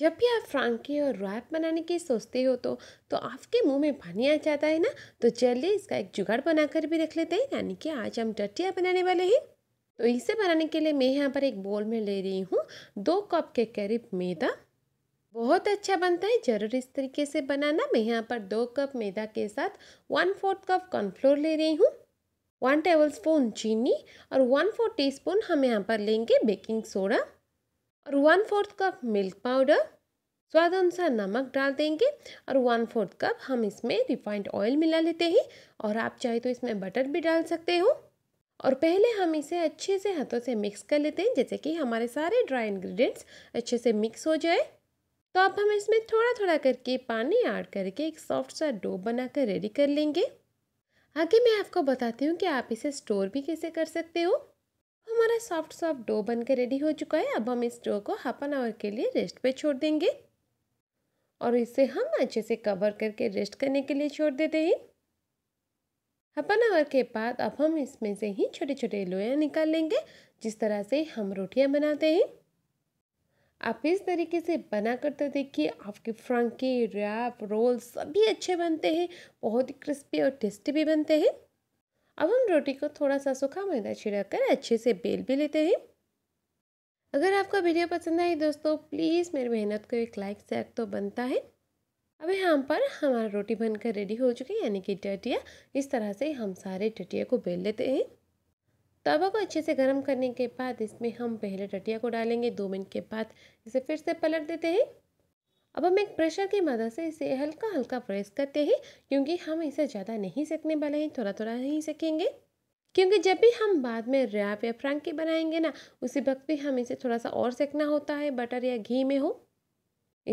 जब भी आप फ्रांके और रैप बनाने की सोचते हो तो तो आपके मुंह में पानी आ जाता है ना तो चलिए इसका एक जुगाड़ बनाकर भी रख लेते हैं यानी कि आज हम डटिया बनाने वाले हैं तो इसे बनाने के लिए मैं यहाँ पर एक बोल में ले रही हूँ दो कप के करीब मैदा बहुत अच्छा बनता है जरूर इस तरीके से बनाना मैं यहाँ पर दो कप मैदा के साथ वन फोर्थ कप कॉर्नफ्लोर ले रही हूँ वन टेबल स्पून चीनी और वन फोर टी हम यहाँ पर लेंगे बेकिंग सोडा और one fourth cup milk powder स्वाद अनुसार नमक डाल देंगे और वन फोर्थ कप हम इसमें रिफाइंड ऑयल मिला लेते हैं और आप चाहे तो इसमें बटर भी डाल सकते हो और पहले हम इसे अच्छे से हाथों से मिक्स कर लेते हैं जैसे कि हमारे सारे ड्राई इंग्रेडिएंट्स अच्छे से मिक्स हो जाए तो अब हम इसमें थोड़ा थोड़ा करके पानी ऐड करके एक सॉफ्ट सा डो बनाकर रेडी कर लेंगे आगे मैं आपको बताती हूँ कि आप इसे स्टोर भी कैसे कर सकते हो हमारा सॉफ्ट सॉफ्ट डो बन के रेडी हो चुका है अब हम इस डो को हाफ एन आवर के लिए रेस्ट पे छोड़ देंगे और इसे हम अच्छे से कवर करके रेस्ट करने के लिए छोड़ देते हैं हाफ एन आवर के बाद अब हम इसमें से ही छोटे छोटे लोया निकाल लेंगे जिस तरह से हम रोटियाँ बनाते हैं आप इस तरीके से बना करते तो देखिए आपके फ्रंकी रैप रोल सभी अच्छे बनते हैं बहुत ही क्रिस्पी और टेस्टी भी बनते हैं अब हम रोटी को थोड़ा सा सूखा मैदा छिड़क कर अच्छे से बेल भी लेते हैं अगर आपका वीडियो पसंद आई दोस्तों प्लीज़ मेरी मेहनत को एक लाइक सेट तो बनता है अब यहाँ पर हमारा रोटी बनकर रेडी हो चुकी है यानी कि टटिया इस तरह से हम सारे टटिया को बेल लेते हैं तवा को अच्छे से गर्म करने के बाद इसमें हम पहले टटिया को डालेंगे दो मिनट के बाद इसे फिर से पलट देते हैं अब हम एक प्रेशर की मदद से इसे हल्का हल्का प्रेस करते हैं क्योंकि हम इसे ज़्यादा नहीं सेकने वाले हैं थोड़ा थोड़ा ही सेकेंगे क्योंकि जब भी हम बाद में रैप या फ्रांकी बनाएंगे ना उसी वक्त भी हम इसे थोड़ा सा और सेकना होता है बटर या घी में हो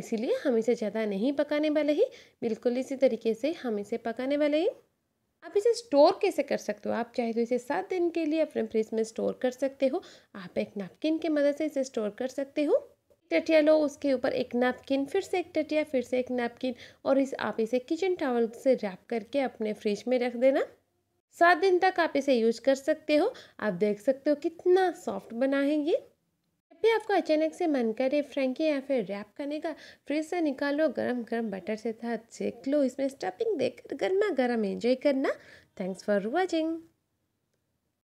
इसीलिए हम इसे ज़्यादा नहीं पकाने वाले हैं बिल्कुल इसी तरीके से हम इसे पकाने वाले हैं आप इसे स्टोर कैसे कर सकते हो आप चाहे तो इसे सात दिन के लिए अपने फ्रिज में स्टोर कर सकते हो आप एक नैपकिन की मदद से इसे स्टोर कर सकते हो टटिया लो उसके ऊपर एक नैपकिन फिर से एक टटिया फिर से एक नैपकिन और इस आप इसे किचन टावल से रैप करके अपने फ्रिज में रख देना सात दिन तक आप इसे यूज कर सकते हो आप देख सकते हो कितना सॉफ्ट बना है ये भी आपको अचानक से मन करे फ्रेंकी या फिर रैप करने का फ्रिज से निकालो गरम गरम बटर से था सेक लो इसमें स्टफिंग देकर गर्मा गर्म एंजॉय करना थैंक्स फॉर वॉचिंग